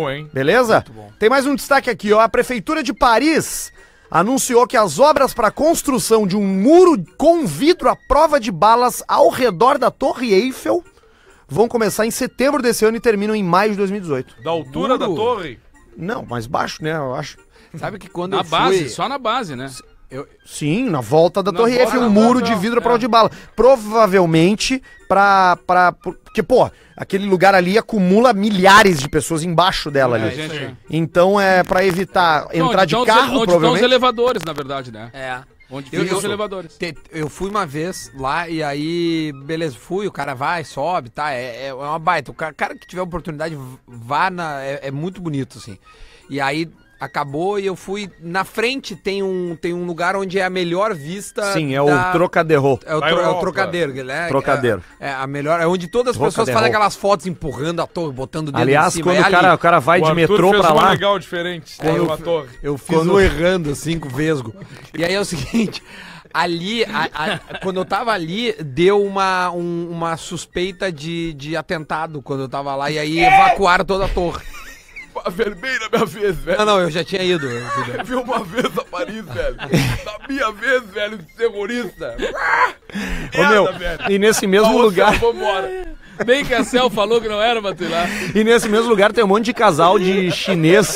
Bom, hein? Beleza? Tem mais um destaque aqui, ó. A Prefeitura de Paris anunciou que as obras para a construção de um muro com vidro à prova de balas ao redor da Torre Eiffel vão começar em setembro desse ano e terminam em maio de 2018. Da altura Muro? da torre? Não, mais baixo, né? Eu acho. Sabe que quando Na eu base, fui... só na base, né? Eu... Sim, na volta da na Torre Eiffel, um muro de vidro é. para onde bala. Provavelmente pra, para Porque, pô, aquele lugar ali acumula milhares de pessoas embaixo dela é, ali. Gente... Então é para evitar entrar de carro, os, provavelmente. Onde estão os elevadores, na verdade, né? É. Onde eu, eu, os elevadores. Te, eu fui uma vez lá e aí, beleza, fui, o cara vai, sobe, tá? É, é, é uma baita. O cara, cara que tiver oportunidade, vá na. É, é muito bonito, assim. E aí acabou e eu fui na frente tem um tem um lugar onde é a melhor vista sim é da... o Trocadero é o, tro... é o Trocadeiro né Trocadeiro é, é, a melhor é onde todas as pessoas fazem aquelas fotos empurrando a torre botando dedo aliás quando é o cara ali. o cara vai o de metrô para lá legal diferente é, eu, torre. eu fiz quando... um errando cinco vesgo e aí é o seguinte ali, a, a, quando eu tava ali, deu uma, um, uma suspeita de, de atentado quando eu tava lá, e aí evacuaram toda a torre vermelha minha vez, velho. Não, não, eu já tinha ido. Eu vi uma vez a Paris, velho. Na minha vez, velho, de terrorista. Ô, ah! meu, e nesse mesmo lugar... Nem Bem que a Cel falou que não era pra ir lá. E nesse mesmo lugar tem um monte de casal de chinês